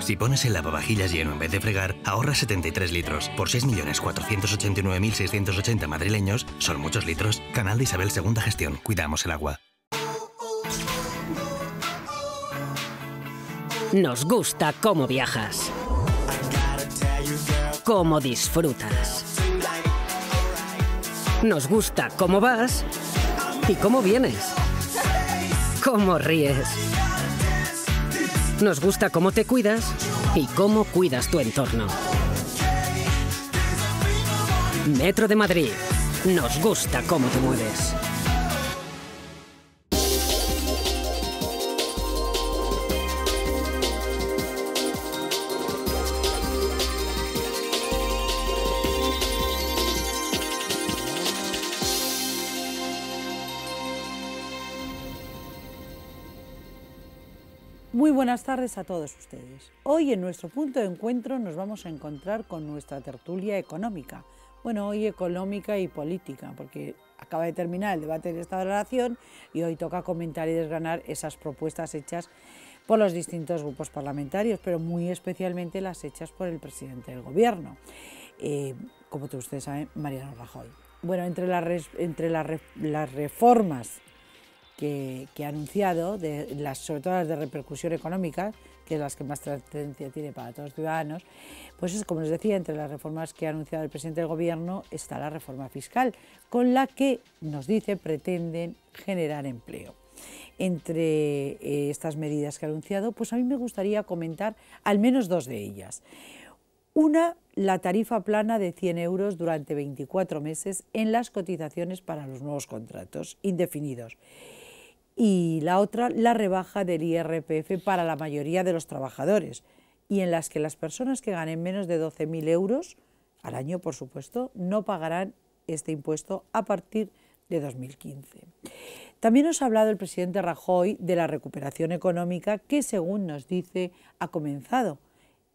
Si pones el lavavajillas lleno en vez de fregar, ahorras 73 litros. Por 6.489.680 madrileños, son muchos litros. Canal de Isabel segunda Gestión. Cuidamos el agua. Nos gusta cómo viajas. Cómo disfrutas. Nos gusta cómo vas y cómo vienes. Cómo ríes nos gusta cómo te cuidas y cómo cuidas tu entorno. Metro de Madrid. Nos gusta cómo te mueves. Muy buenas tardes a todos ustedes. Hoy en nuestro punto de encuentro nos vamos a encontrar con nuestra tertulia económica. Bueno, hoy económica y política, porque acaba de terminar el debate de esta Nación y hoy toca comentar y desgranar esas propuestas hechas por los distintos grupos parlamentarios, pero muy especialmente las hechas por el presidente del Gobierno, eh, como todos ustedes saben, Mariano Rajoy. Bueno, entre, entre las reformas que, ha anunciado, de las, sobre todo las de repercusión económica, que es las que más trascendencia tiene para todos los ciudadanos, pues es como les decía, entre las reformas que ha anunciado el presidente del Gobierno está la reforma fiscal, con la que, nos dice, pretenden generar empleo. Entre eh, estas medidas que ha anunciado, pues a mí me gustaría comentar al menos dos de ellas. Una, la tarifa plana de 100 euros durante 24 meses en las cotizaciones para los nuevos contratos indefinidos y la otra la rebaja del IRPF para la mayoría de los trabajadores y en las que las personas que ganen menos de 12.000 euros al año, por supuesto, no pagarán este impuesto a partir de 2015. También nos ha hablado el presidente Rajoy de la recuperación económica que, según nos dice, ha comenzado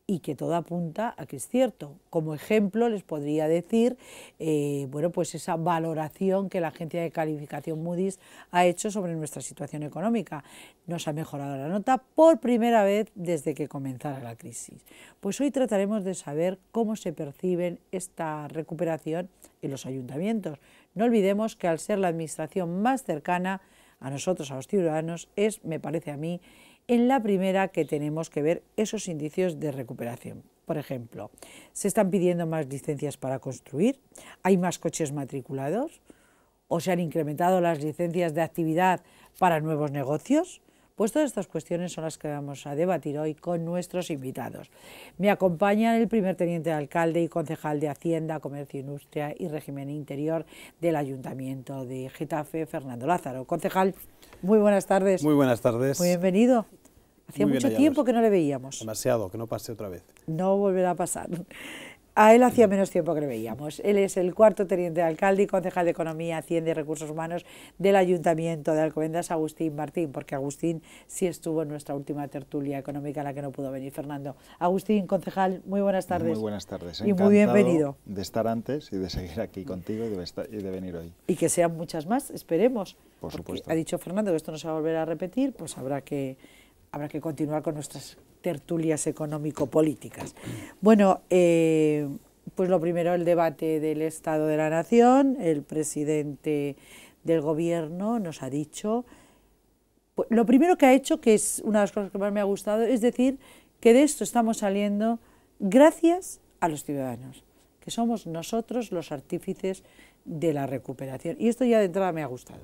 y que todo apunta a que es cierto. Como ejemplo les podría decir, eh, bueno, pues esa valoración que la agencia de calificación Moody's ha hecho sobre nuestra situación económica. Nos ha mejorado la nota por primera vez desde que comenzara la crisis. Pues hoy trataremos de saber cómo se percibe esta recuperación en los ayuntamientos. No olvidemos que al ser la administración más cercana a nosotros, a los ciudadanos, es, me parece a mí, en la primera que tenemos que ver esos indicios de recuperación. Por ejemplo, se están pidiendo más licencias para construir, hay más coches matriculados, o se han incrementado las licencias de actividad para nuevos negocios. Pues todas estas cuestiones son las que vamos a debatir hoy con nuestros invitados. Me acompañan el primer teniente de alcalde y concejal de Hacienda, Comercio, Industria y Régimen Interior del Ayuntamiento de Getafe, Fernando Lázaro. Concejal, muy buenas tardes. Muy buenas tardes. Muy bienvenido. Hacía mucho tiempo que no le veíamos. Demasiado, que no pase otra vez. No volverá a pasar. A él hacía menos tiempo que le veíamos. Él es el cuarto teniente de alcalde y concejal de Economía, Hacienda y Recursos Humanos del Ayuntamiento de Alcobendas, Agustín Martín, porque Agustín sí estuvo en nuestra última tertulia económica a la que no pudo venir Fernando. Agustín, concejal, muy buenas tardes. Muy buenas tardes. y muy bienvenido. De estar antes y de seguir aquí contigo y de, y de venir hoy. Y que sean muchas más, esperemos. Por supuesto. Ha dicho Fernando que esto no se va a volver a repetir, pues habrá que habrá que continuar con nuestras tertulias económico-políticas. Bueno, eh, pues lo primero, el debate del Estado de la Nación. El presidente del Gobierno nos ha dicho... Pues, lo primero que ha hecho, que es una de las cosas que más me ha gustado, es decir que de esto estamos saliendo gracias a los ciudadanos, que somos nosotros los artífices de la recuperación. Y esto ya de entrada me ha gustado.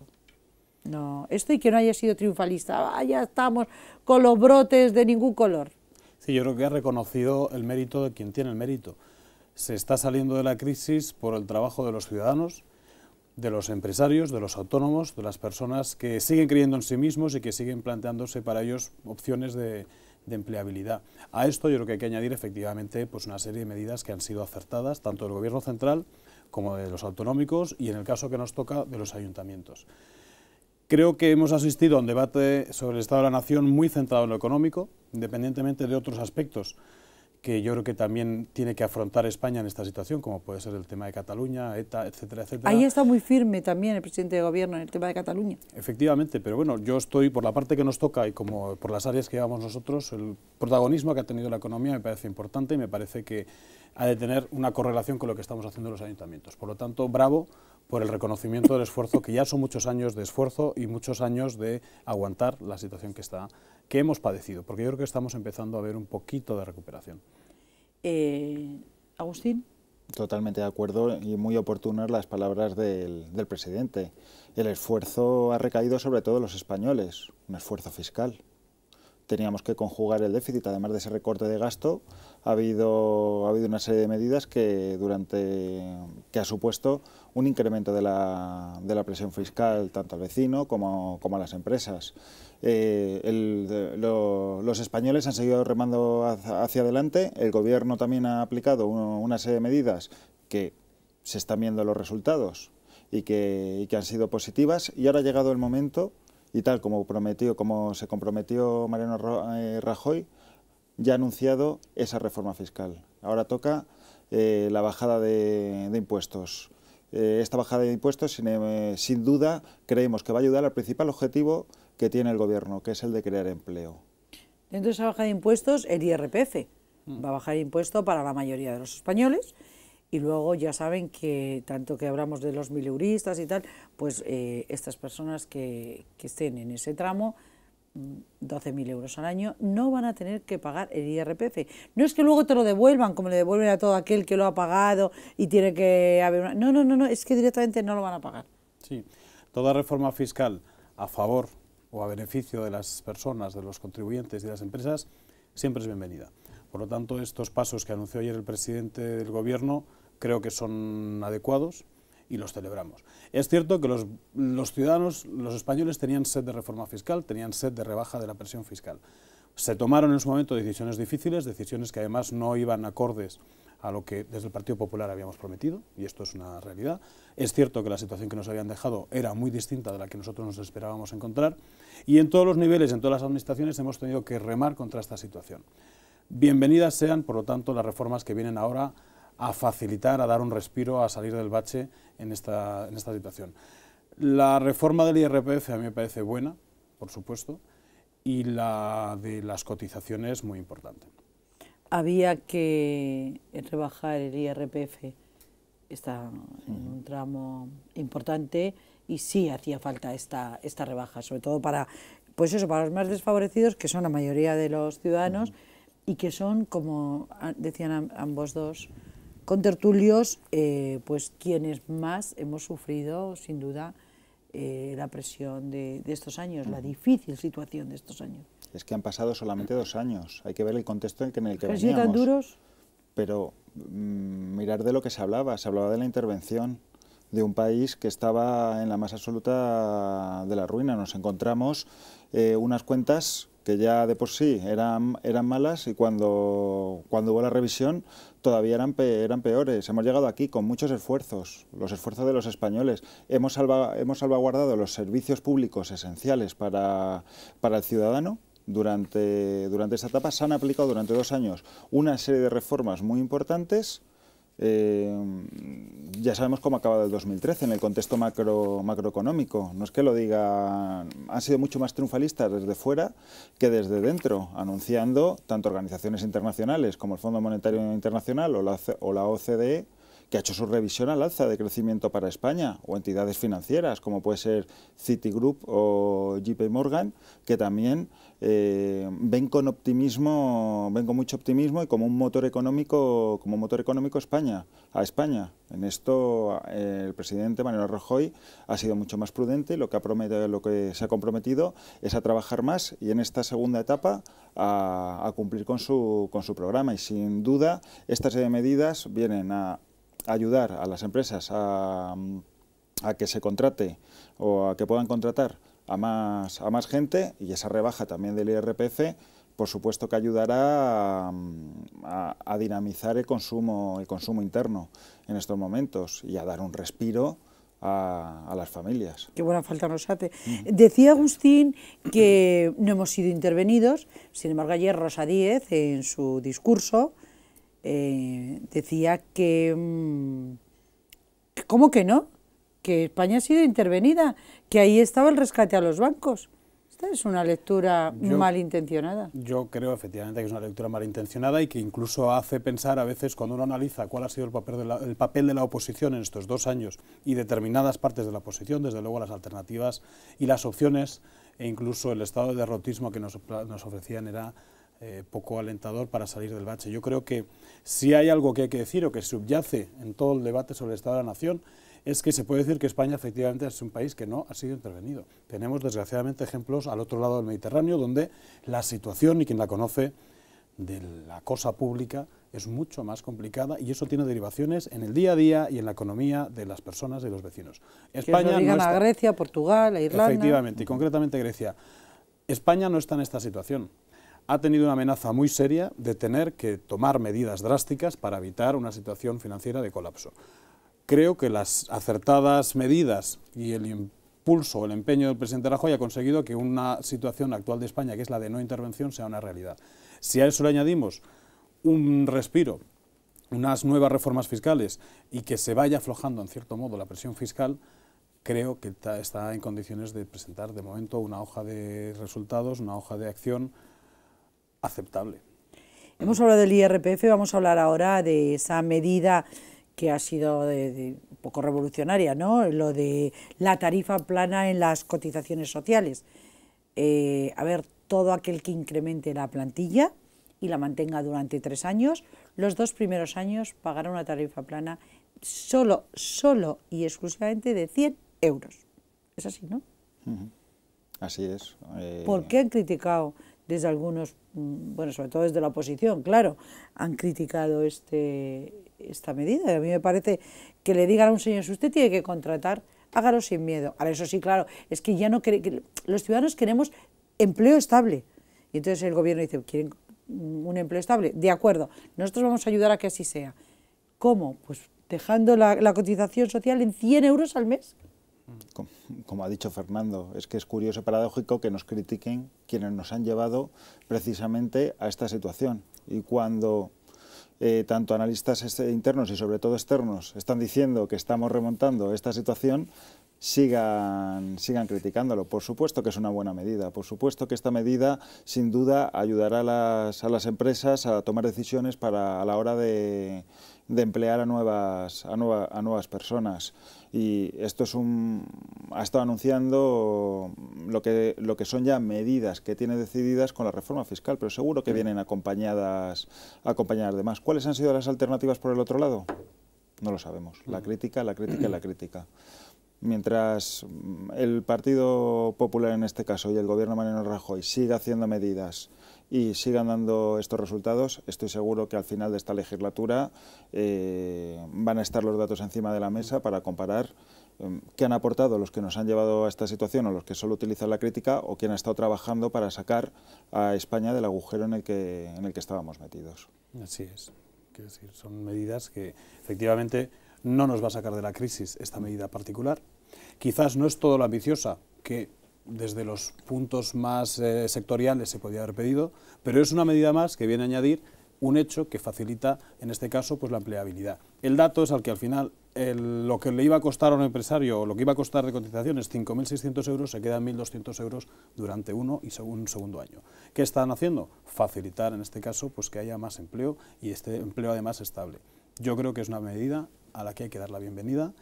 No, esto y que no haya sido triunfalista. Ah, ya estamos con los brotes de ningún color. Sí, yo creo que ha reconocido el mérito de quien tiene el mérito. Se está saliendo de la crisis por el trabajo de los ciudadanos, de los empresarios, de los autónomos, de las personas que siguen creyendo en sí mismos y que siguen planteándose para ellos opciones de, de empleabilidad. A esto yo creo que hay que añadir efectivamente pues una serie de medidas que han sido acertadas tanto del Gobierno central como de los autonómicos y en el caso que nos toca de los ayuntamientos. Creo que hemos asistido a un debate sobre el Estado de la Nación muy centrado en lo económico, independientemente de otros aspectos que yo creo que también tiene que afrontar España en esta situación, como puede ser el tema de Cataluña, ETA, etcétera, etcétera. Ahí está muy firme también el presidente de gobierno en el tema de Cataluña. Efectivamente, pero bueno, yo estoy por la parte que nos toca y como por las áreas que llevamos nosotros, el protagonismo que ha tenido la economía me parece importante y me parece que ha de tener una correlación con lo que estamos haciendo los ayuntamientos. Por lo tanto, bravo por el reconocimiento del esfuerzo, que ya son muchos años de esfuerzo y muchos años de aguantar la situación que, está, que hemos padecido, porque yo creo que estamos empezando a ver un poquito de recuperación. Eh, Agustín. Totalmente de acuerdo y muy oportunas las palabras del, del presidente. El esfuerzo ha recaído sobre todo en los españoles, un esfuerzo fiscal, teníamos que conjugar el déficit, además de ese recorte de gasto, ha habido, ha habido una serie de medidas que durante que ha supuesto un incremento de la, presión fiscal tanto al vecino como, a las empresas. Eh, los españoles han seguido remando hacia, adelante, el gobierno también ha aplicado una serie de medidas que se están viendo los resultados y que, y que han sido positivas y ahora ha llegado el momento y tal como prometió, como se comprometió Mariano eh, Rajoy, ya ha anunciado esa reforma fiscal. Ahora toca eh, la bajada de, impuestos. Eh, esta bajada de impuestos, sin, duda, creemos que va a ayudar al principal objetivo que tiene el Gobierno, que es el de crear empleo. Dentro de esa bajada de impuestos, el IRPF. Mm. Va a bajar impuestos para la mayoría de los españoles y luego ya saben que, tanto que hablamos de los mileuristas y tal, pues eh, estas personas que, que estén en ese tramo, 12.000 mm, euros al año, no van a tener que pagar el IRPF. No es que luego te lo devuelvan, como le devuelven a todo aquel que lo ha pagado y tiene que haber una... No, no, no, no, es que directamente no lo van a pagar. Sí, toda reforma fiscal a favor o a beneficio de las personas, de los contribuyentes y de las empresas, siempre es bienvenida. Por lo tanto, estos pasos que anunció ayer el presidente del Gobierno creo que son adecuados y los celebramos. Es cierto que los, ciudadanos, los españoles, tenían sed de reforma fiscal, tenían sed de rebaja de la presión fiscal. Se tomaron en su momento decisiones difíciles, decisiones que además no iban acordes a lo que desde el Partido Popular habíamos prometido, y esto es una realidad. Es cierto que la situación que nos habían dejado era muy distinta de la que nosotros nos esperábamos encontrar, y en todos los niveles, en todas las administraciones, hemos tenido que remar contra esta situación. Bienvenidas sean, por lo tanto, las reformas que vienen ahora a facilitar, a dar un respiro, a salir del bache en esta, en esta situación. La reforma del IRPF a mí me parece buena, por supuesto, y la de las cotizaciones muy importante. Había que rebajar el IRPF, está en un tramo importante, y sí hacía falta esta, esta rebaja, sobre todo para, pues eso, para los más desfavorecidos, que son la mayoría de los ciudadanos, y que son, como decían ambos dos, con tertulios, eh, pues quienes más hemos sufrido, sin duda, eh, la presión de, estos años, la difícil situación de estos años. Es que han pasado solamente dos años, hay que ver el contexto en el que, en el que tan duros? Pero mm, mirar de lo que se hablaba, se hablaba de la intervención de un país que estaba en la más absoluta de la ruina. Nos encontramos eh, unas cuentas que ya de por sí eran, malas y cuando, cuando hubo la revisión todavía eran, peores. Hemos llegado aquí con muchos esfuerzos, los esfuerzos de los españoles. Hemos, hemos salvaguardado los servicios públicos esenciales para, el ciudadano, durante, durante esta etapa se han aplicado durante dos años una serie de reformas muy importantes eh, ya sabemos cómo ha acabado el 2013 en el contexto macro, macroeconómico. No es que lo diga, han sido mucho más triunfalistas desde fuera que desde dentro, anunciando tanto organizaciones internacionales como el Fondo Monetario Internacional o la, o la OCDE que ha hecho su revisión al alza de crecimiento para España, o entidades financieras como puede ser Citigroup o JP Morgan, que también eh, ven con optimismo, ven con mucho optimismo y como un motor económico, como motor económico España, a España. En esto el presidente Manuel Rajoy ha sido mucho más prudente lo que ha prometido, lo que se ha comprometido es a trabajar más y en esta segunda etapa a, a cumplir con su, con su programa. Y sin duda estas medidas vienen a ayudar a las empresas a, que se contrate o a que puedan contratar a más, a más gente y esa rebaja también del IRPF por supuesto que ayudará a, dinamizar el consumo, el consumo interno en estos momentos y a dar un respiro a, las familias. Qué buena falta nos hace. Decía Agustín que no hemos sido intervenidos, sin embargo ayer Rosa Díez en su discurso eh, decía que, mm, ¿cómo que no? Que España ha sido intervenida, que ahí estaba el rescate a los bancos. Esta es una lectura malintencionada. Yo creo efectivamente que es una lectura malintencionada y que incluso hace pensar a veces cuando uno analiza cuál ha sido el papel, de la, papel de la oposición en estos dos años y determinadas partes de la oposición, desde luego las alternativas y las opciones e incluso el estado de derrotismo que nos, nos ofrecían era eh, poco alentador para salir del bache. Yo creo que si hay algo que hay que decir o que subyace en todo el debate sobre el Estado de la Nación, es que se puede decir que España efectivamente es un país que no ha sido intervenido. Tenemos desgraciadamente ejemplos al otro lado del Mediterráneo donde la situación, y quien la conoce, de la cosa pública es mucho más complicada y eso tiene derivaciones en el día a día y en la economía de las personas y los vecinos. España Grecia, Portugal, e Irlanda. Efectivamente, y concretamente Grecia. España no está en esta situación ha tenido una amenaza muy seria de tener que tomar medidas drásticas para evitar una situación financiera de colapso. Creo que las acertadas medidas y el impulso, el empeño del presidente Rajoy ha conseguido que una situación actual de España, que es la de no intervención, sea una realidad. Si a eso le añadimos un respiro, unas nuevas reformas fiscales y que se vaya aflojando en cierto modo la presión fiscal, creo que está en condiciones de presentar de momento una hoja de resultados, una hoja de acción Hemos hablado del IRPF, vamos a hablar ahora de esa medida que ha sido un poco revolucionaria, ¿no? Lo de la tarifa plana en las cotizaciones sociales. Eh, a ver, todo aquel que incremente la plantilla y la mantenga durante tres años, los dos primeros años pagará una tarifa plana solo, solo y exclusivamente de 100 euros. Es así, ¿no? Así es. Eh. ¿Por qué han criticado desde algunos, mm, bueno, sobre todo desde la oposición, claro, han criticado este, esta medida. Y a mí me parece que le digan a un señor, si usted tiene que contratar, hágalo sin miedo. Ahora, eso sí, claro, es que ya no que los ciudadanos queremos empleo estable. Y entonces el gobierno dice, ¿quieren un empleo estable? De acuerdo, nosotros vamos a ayudar a que así sea. ¿Cómo? Pues dejando la, la cotización social en 100 euros al mes como ha dicho Fernando, es que es curioso y paradójico que nos critiquen quienes nos han llevado precisamente a esta situación. Y cuando eh, tanto analistas este, internos y sobre todo externos están diciendo que estamos remontando esta situación, sigan, sigan criticándolo. Por supuesto que es una buena medida, por supuesto que esta medida sin duda ayudará a las, empresas a tomar decisiones para, a la hora de, emplear a nuevas, a, nuevas personas. Y esto es un, ha estado anunciando lo que, son ya medidas que tiene decididas con la reforma fiscal, pero seguro que vienen acompañadas, acompañadas de más. ¿Cuáles han sido las alternativas por el otro lado? No lo sabemos. La mm. crítica, la crítica, la crítica mientras mm, el Partido Popular en este caso y el gobierno Mariano Rajoy siga haciendo medidas y sigan dando estos resultados, estoy seguro que al final de esta legislatura eh, van a estar los datos encima de la mesa para comparar em, qué han aportado los que nos han llevado a esta situación o los que solo utilizan la crítica o quién ha estado trabajando para sacar a España del agujero en el que, en el que estábamos metidos. Así es. decir, son medidas que efectivamente no nos va a sacar de la crisis esta medida particular, Quizás no es todo lo ambiciosa que desde los puntos más eh, sectoriales se podía haber pedido, pero es una medida más que viene a añadir un hecho que facilita, en este caso, pues la empleabilidad. El dato es al que al final lo que le iba a costar a un empresario o lo que iba a costar de cotizaciones 5.600 euros se quedan 1.200 euros durante uno y un segundo año. ¿Qué están haciendo? Facilitar en este caso pues que haya más empleo y este empleo además estable. Yo creo que es una medida a la que hay que dar la bienvenida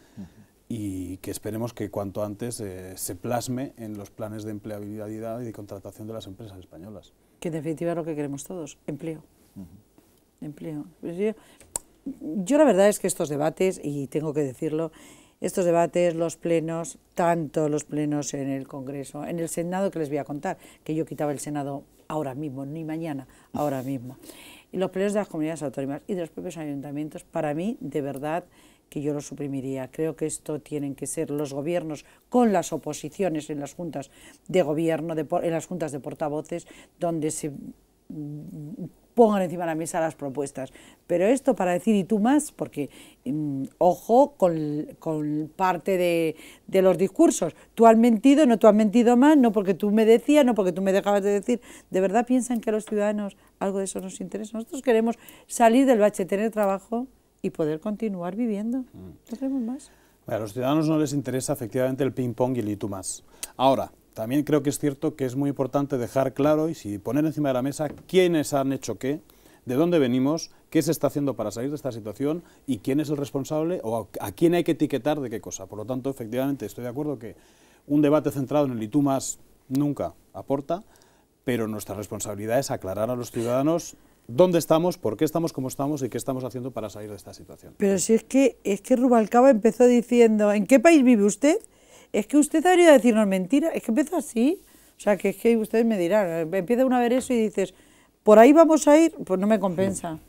y que esperemos que cuanto antes eh, se plasme en los planes de empleabilidad y de contratación de las empresas españolas. Que en definitiva es lo que queremos todos, empleo. Empleo. Pues yo la verdad es que estos debates, y tengo que decirlo, estos debates, los plenos, tanto los plenos en el Congreso, en el Senado, que les voy a contar, que yo quitaba el Senado ahora mismo, ni mañana, ahora mismo. Y los plenos de las comunidades autónomas y de los propios ayuntamientos, para mí, de verdad, que yo lo suprimiría. Creo que esto tienen que ser los gobiernos con las oposiciones en las juntas de gobierno, en las juntas de portavoces, donde se mm, pongan encima de la mesa las propuestas. Pero esto para decir y tú más, porque mm, ojo con, parte de, de, los discursos. Tú has mentido, no tú has mentido más, no porque tú me decías, no porque tú me dejabas de decir. ¿De verdad piensan que a los ciudadanos algo de eso nos interesa? Nosotros queremos salir del bache, tener trabajo, y poder continuar viviendo. Mm. más. A los ciudadanos no les interesa efectivamente el ping-pong y el y Ahora, también creo que es cierto que es muy importante dejar claro y si poner encima de la mesa quiénes han hecho qué, de dónde venimos, qué se está haciendo para salir de esta situación y quién es el responsable o a, quién hay que etiquetar de qué cosa. Por lo tanto, efectivamente, estoy de acuerdo que un debate centrado en el y nunca aporta, pero nuestra responsabilidad es aclarar a los ciudadanos dónde estamos, por qué estamos como estamos y qué estamos haciendo para salir de esta situación. Pero si es que, es que Rubalcaba empezó diciendo, ¿en qué país vive usted? Es que usted habría de decirnos mentira, es que empezó así. O sea, que es que ustedes me dirán, empieza uno a ver eso y dices, por ahí vamos a ir, pues no me compensa.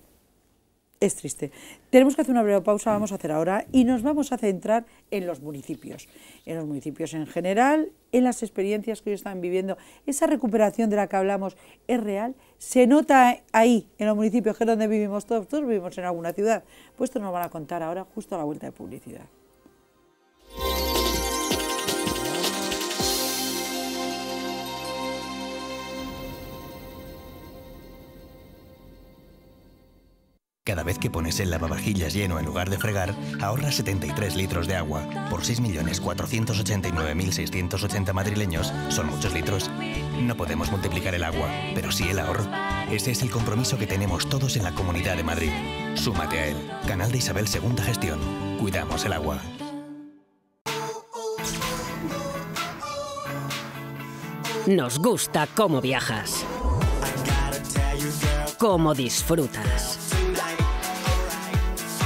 Es triste. Tenemos que hacer una breve pausa, vamos a hacer ahora, y nos vamos a centrar en los municipios. En los municipios en general, en las experiencias que ellos están viviendo. Esa recuperación de la que hablamos es real. Se nota ahí, en los municipios, que es donde vivimos todos. Todos vivimos en alguna ciudad. Pues esto nos van a contar ahora, justo a la vuelta de publicidad. cada vez que pones el lavavajillas lleno en lugar de fregar, ahorras 73 litros de agua. Por 6.489.680 madrileños, son muchos litros. No podemos multiplicar el agua, pero sí el ahorro. Ese es el compromiso que tenemos todos en la Comunidad de Madrid. Súmate a él. Canal de Isabel Segunda Gestión. Cuidamos el agua. Nos gusta cómo viajas. Cómo disfrutas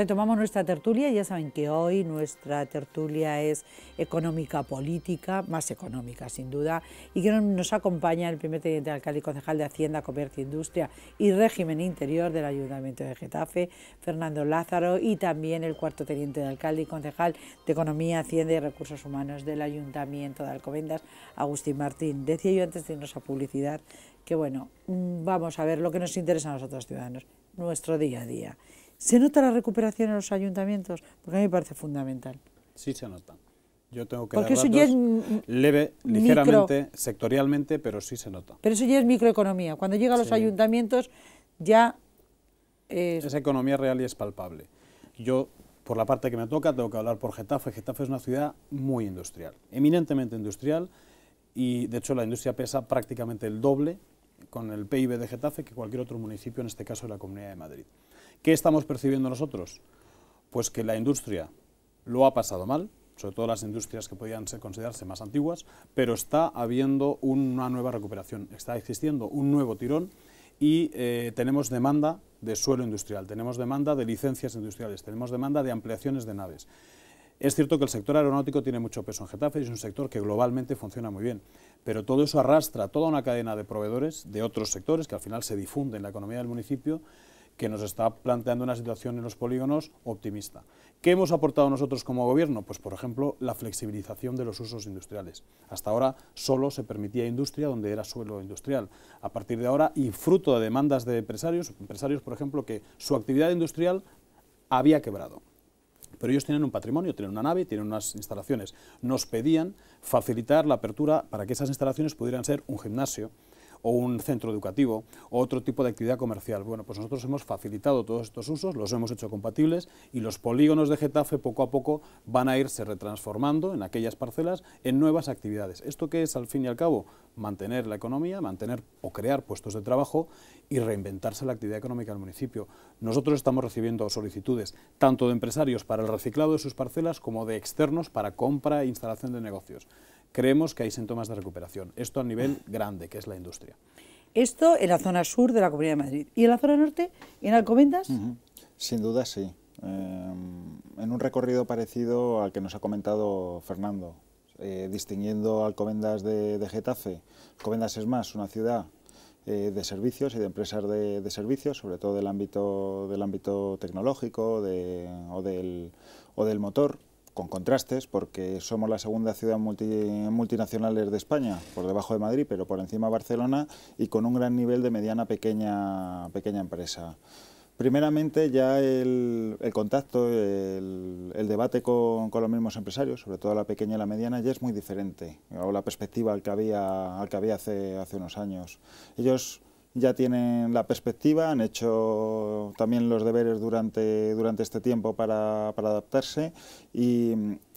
Retomamos nuestra tertulia, y ya saben que hoy nuestra tertulia es económica política, más económica sin duda, y que nos acompaña el primer teniente de alcalde y concejal de Hacienda, Comercio, Industria y Régimen Interior del Ayuntamiento de Getafe, Fernando Lázaro, y también el cuarto teniente de alcalde y concejal de Economía, Hacienda y Recursos Humanos del Ayuntamiento de Alcobendas, Agustín Martín. Decía yo antes de irnos a publicidad que bueno, mm, vamos a ver lo que nos interesa a nosotros ciudadanos, nuestro día a día. ¿Se nota la recuperación en los ayuntamientos? Porque a mí me parece fundamental. Sí se nota. Yo tengo que Porque eso ya es leve, ligeramente, sectorialmente, pero sí se nota. Pero eso ya es microeconomía. Cuando llega a los ayuntamientos ya... Es... Eh, es economía real y es palpable. Yo, por la parte que me toca, tengo que hablar por Getafe. Getafe es una ciudad muy industrial, eminentemente industrial, y de hecho la industria pesa prácticamente el doble con el PIB de Getafe que cualquier otro municipio, en este caso de la Comunidad de Madrid. ¿Qué estamos percibiendo nosotros? Pues que la industria lo ha pasado mal, sobre todo las industrias que podían ser, considerarse más antiguas, pero está habiendo una nueva recuperación, está existiendo un nuevo tirón y eh, tenemos demanda de suelo industrial, tenemos demanda de licencias industriales, tenemos demanda de ampliaciones de naves. Es cierto que el sector aeronáutico tiene mucho peso en Getafe y es un sector que globalmente funciona muy bien, pero todo eso arrastra toda una cadena de proveedores de otros sectores que al final se difunden en la economía del municipio que nos está planteando una situación en los polígonos optimista. ¿Qué hemos aportado nosotros como gobierno? Pues, por ejemplo, la flexibilización de los usos industriales. Hasta ahora solo se permitía industria donde era suelo industrial. A partir de ahora, y fruto de demandas de empresarios, empresarios, por ejemplo, que su actividad industrial había quebrado pero ellos tienen un patrimonio, tienen una nave, tienen unas instalaciones. Nos pedían facilitar la apertura para que esas instalaciones pudieran ser un gimnasio, o un centro educativo o otro tipo de actividad comercial. Bueno, pues nosotros hemos facilitado todos estos usos, los hemos hecho compatibles y los polígonos de Getafe poco a poco van a irse retransformando en aquellas parcelas en nuevas actividades. ¿Esto que es al fin y al cabo? Mantener la economía, mantener o crear puestos de trabajo y reinventarse la actividad económica del municipio. Nosotros estamos recibiendo solicitudes tanto de empresarios para el reciclado de sus parcelas como de externos para compra e instalación de negocios creemos que hay síntomas de recuperación. Esto a nivel grande, que es la industria. Esto en la zona sur de la Comunidad de Madrid. ¿Y en la zona norte? ¿En Alcomendas? Sin duda sí. Eh, en un recorrido parecido al que nos ha comentado Fernando, eh, distinguiendo Alcobendas de, de, Getafe. Alcobendas es más una ciudad eh, de servicios y de empresas de, servicios, sobre todo del ámbito, del ámbito tecnológico del, o del motor con contrastes, porque somos la segunda ciudad multinacional multinacionales de España, por debajo de Madrid, pero por encima de Barcelona, y con un gran nivel de mediana pequeña, pequeña empresa. Primeramente ya el, contacto, el, debate con, los mismos empresarios, sobre todo la pequeña y la mediana, ya es muy diferente, o la perspectiva al que había, que había hace, hace unos años. Ellos ya tienen la perspectiva, han hecho también los deberes durante, durante este tiempo para, adaptarse y,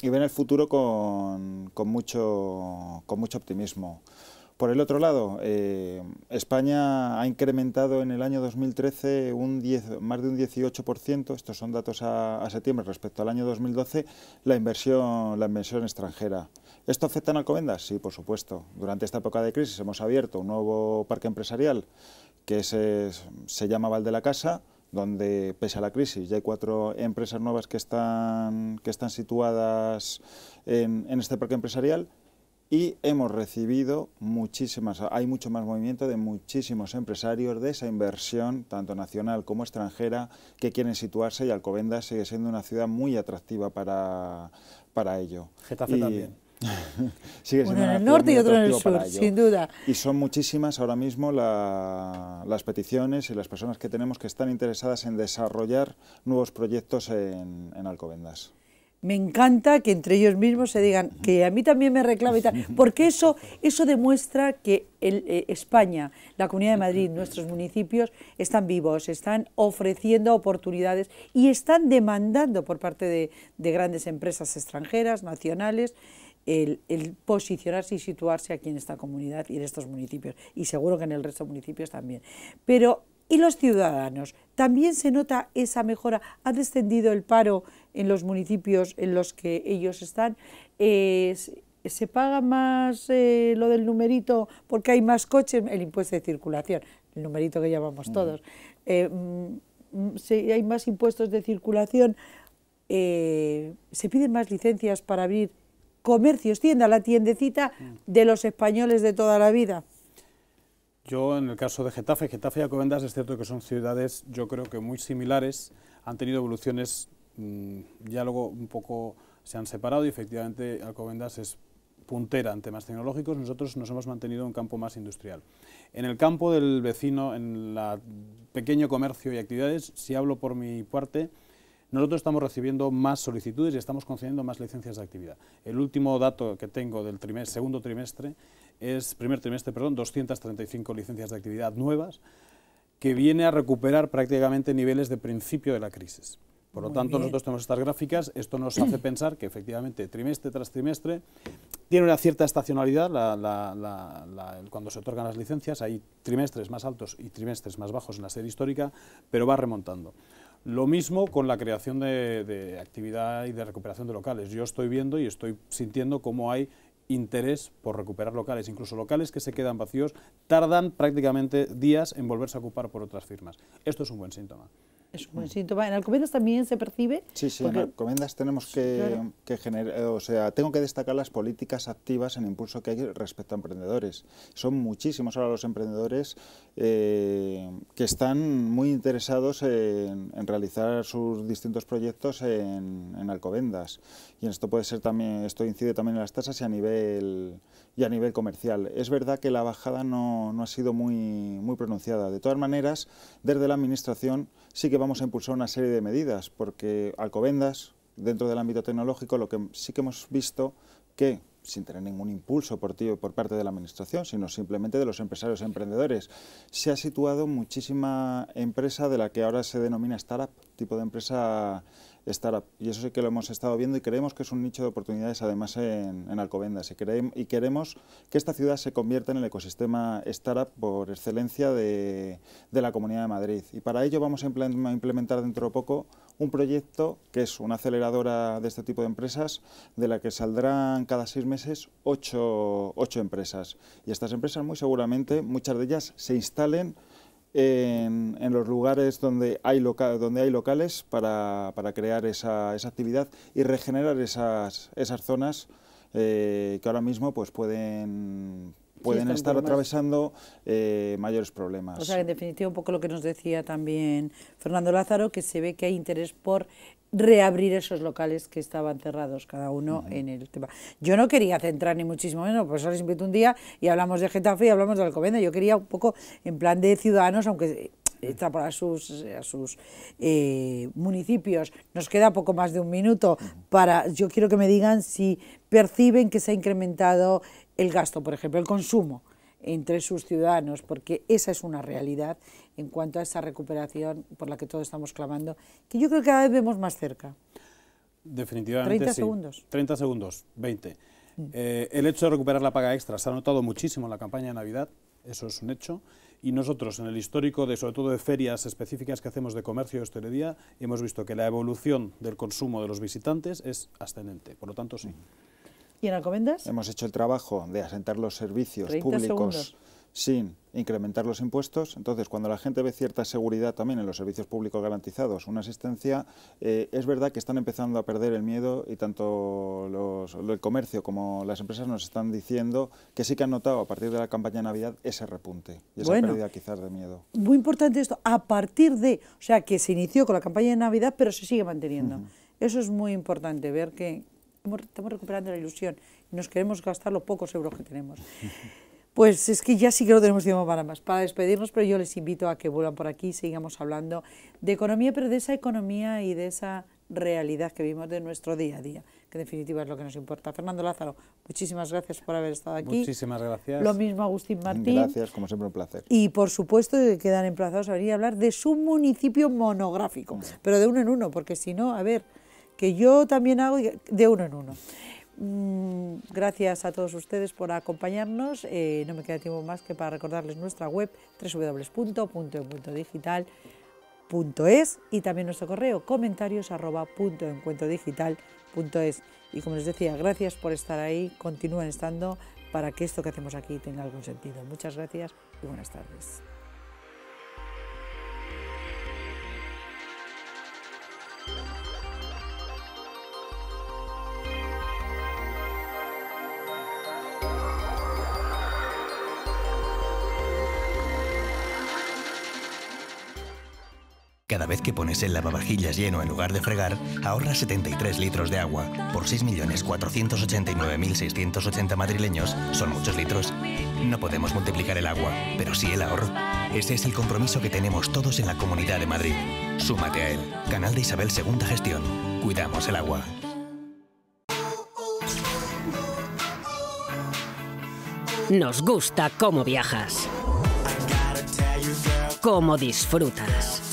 ven el futuro con, con, mucho, con mucho optimismo. Por el otro lado, eh, España ha incrementado en el año 2013 un 10, más de un 18%, estos son datos a, a septiembre respecto al año 2012, la inversión, la inversión extranjera. ¿Esto afecta a Alcobendas? Sí, por supuesto. Durante esta época de crisis hemos abierto un nuevo parque empresarial que se, llama Val de la Casa, donde pese a la crisis ya hay cuatro empresas nuevas que están, situadas en, este parque empresarial y hemos recibido muchísimas, hay mucho más movimiento de muchísimos empresarios de esa inversión, tanto nacional como extranjera, que quieren situarse y Alcobendas sigue siendo una ciudad muy atractiva para, ello. Getafe también. Sigue uno en el norte y otro en el sur, sin duda. Y son muchísimas ahora mismo las peticiones y las personas que tenemos que están interesadas en desarrollar nuevos proyectos en, Alcobendas me encanta que entre ellos mismos se digan que a mí también me reclama y tal, porque eso, demuestra que eh, España, la Comunidad de Madrid, nuestros municipios están vivos, están ofreciendo oportunidades y están demandando por parte de grandes empresas extranjeras, nacionales, el, posicionarse y situarse aquí en esta comunidad y en estos municipios, y seguro que en el resto de municipios también. Pero, ¿y los ciudadanos? ¿También se nota esa mejora? ¿Ha descendido el paro en los municipios en los que ellos están? Eh, ¿Se paga más eh, lo del numerito porque hay más coches? El impuesto de circulación, el numerito que llamamos mm. todos. Eh, mm, mm, hay más impuestos de circulación, se piden más licencias para abrir comercios, tienda, la tiendecita de los españoles de toda la vida. Yo, en el caso de Getafe, Getafe y Alcobendas es cierto que son ciudades, yo creo que muy similares, han tenido evoluciones, mm, ya luego un poco se han separado y efectivamente Alcobendas es puntera en temas tecnológicos, nosotros nos hemos mantenido en un campo más industrial. En el campo del vecino, en el pequeño comercio y actividades, si hablo por mi parte, nosotros estamos recibiendo más solicitudes y estamos concediendo más licencias de actividad. El último dato que tengo del trimestre, segundo trimestre es, primer trimestre, perdón, 235 licencias de actividad nuevas, que viene a recuperar prácticamente niveles de principio de la crisis. Por lo tanto, nosotros tenemos estas gráficas, esto nos hace pensar que efectivamente trimestre tras trimestre tiene una cierta estacionalidad cuando se otorgan las licencias, hay trimestres más altos y trimestres más bajos en la serie histórica, pero va remontando. Lo mismo con la creación de, actividad y de recuperación de locales. Yo estoy viendo y estoy sintiendo cómo hay interés por recuperar locales, incluso locales que se quedan vacíos, tardan prácticamente días en volverse a ocupar por otras firmas. Esto es un buen síntoma es ¿En Alcobendas también se percibe? Sí, sí, en Alcobendas tenemos que, generar, eh, o sea, tengo que destacar las políticas activas en impulso que hay respecto a emprendedores. Son muchísimos ahora los emprendedores eh, que están muy interesados en, realizar sus distintos proyectos en, en Alcobendas y esto puede ser también, esto incide también en las tasas y a nivel, y a nivel comercial. Es verdad que la bajada no, no ha sido muy, muy pronunciada. De todas maneras, desde la Administración sí que vamos a impulsar una serie de medidas, porque Alcobendas, dentro del ámbito tecnológico, lo que sí que hemos visto que sin tener ningún impulso por, por parte de la Administración, sino simplemente de los empresarios e emprendedores. Se ha situado muchísima empresa de la que ahora se denomina startup, tipo de empresa startup. Y eso sí que lo hemos estado viendo y creemos que es un nicho de oportunidades además en, Alcobendas. Y, y, queremos que esta ciudad se convierta en el ecosistema startup por excelencia de, la Comunidad de Madrid. Y para ello vamos a implementar dentro de poco un proyecto que es una aceleradora de este tipo de empresas, de la que saldrán cada seis meses ocho, ocho empresas. Y estas empresas muy seguramente, muchas de ellas se instalen en, los lugares donde hay, donde hay locales para, para crear esa, esa, actividad y regenerar esas, esas zonas eh, que ahora mismo pues pueden, pueden estar atravesando eh, mayores problemas. O sea, en definitiva, un poco lo que nos decía también Fernando Lázaro, que se ve que hay interés por reabrir esos locales que estaban cerrados, cada uno en el tema. Yo no quería centrar ni muchísimo menos, por eso les invito un día y hablamos de Getafe y hablamos de Alcobendas. Yo quería un poco, en plan de ciudadanos, aunque está para sus, a sus eh, municipios. Nos queda poco más de un minuto para. Yo quiero que me digan si perciben que se ha incrementado el gasto, por ejemplo, el consumo entre sus ciudadanos, porque esa es una realidad en cuanto a esa recuperación por la que todos estamos clamando, que yo creo que cada vez vemos más cerca. Definitivamente. 30 segundos. 30 segundos, 20. Mm. Eh, el hecho de recuperar la paga extra se ha notado muchísimo en la campaña de Navidad, eso es un hecho. Y nosotros, en el histórico, de, sobre todo de ferias específicas que hacemos de comercio y hostelería, hemos visto que la evolución del consumo de los visitantes es ascendente. Por lo tanto, sí. Mm. ¿Y en Hemos hecho el trabajo de asentar los servicios públicos sin incrementar los impuestos. Entonces, cuando la gente ve cierta seguridad también en los servicios públicos garantizados, una asistencia, eh, es verdad que están empezando a perder el miedo y tanto el comercio como las empresas nos están diciendo que sí que han notado a partir de la campaña de Navidad ese repunte y esa pérdida quizás de miedo. Muy importante esto, a partir de, o sea, que se inició con la campaña de Navidad, pero se sigue manteniendo. Eso es muy importante, ver que, estamos recuperando la ilusión y nos queremos gastar los pocos euros que tenemos. Pues es que ya sí que no tenemos tiempo para más, para despedirnos, pero yo les invito a que vuelvan por aquí y sigamos hablando de economía, pero de esa economía y de esa realidad que vivimos de nuestro día a día, que en definitiva es lo que nos importa. Fernando Lázaro, muchísimas gracias por haber estado aquí. Muchísimas gracias. Lo mismo Agustín Martín. Gracias, como siempre, un placer. Y por supuesto quedan emplazados a venir a hablar de su municipio monográfico, pero de uno en uno, porque si no, a ver que yo también hago de uno en uno. Mm, gracias a todos ustedes por acompañarnos. Eh, no me queda tiempo más que para recordarles nuestra web www.encuentrodigital.es y también nuestro correo comentarios Y como les decía, gracias por estar ahí, continúen estando para que esto que hacemos aquí tenga algún sentido. Muchas gracias y buenas tardes. Cada vez que pones el lavavajillas lleno en lugar de fregar, ahorras 73 litros de agua. Por 6.489.680 madrileños, son muchos litros. No podemos multiplicar el agua, pero sí el ahorro. Ese es el compromiso que tenemos todos en la Comunidad de Madrid. Súmate a él. Canal de Isabel Segunda Gestión. Cuidamos el agua. Nos gusta cómo viajas. Cómo disfrutas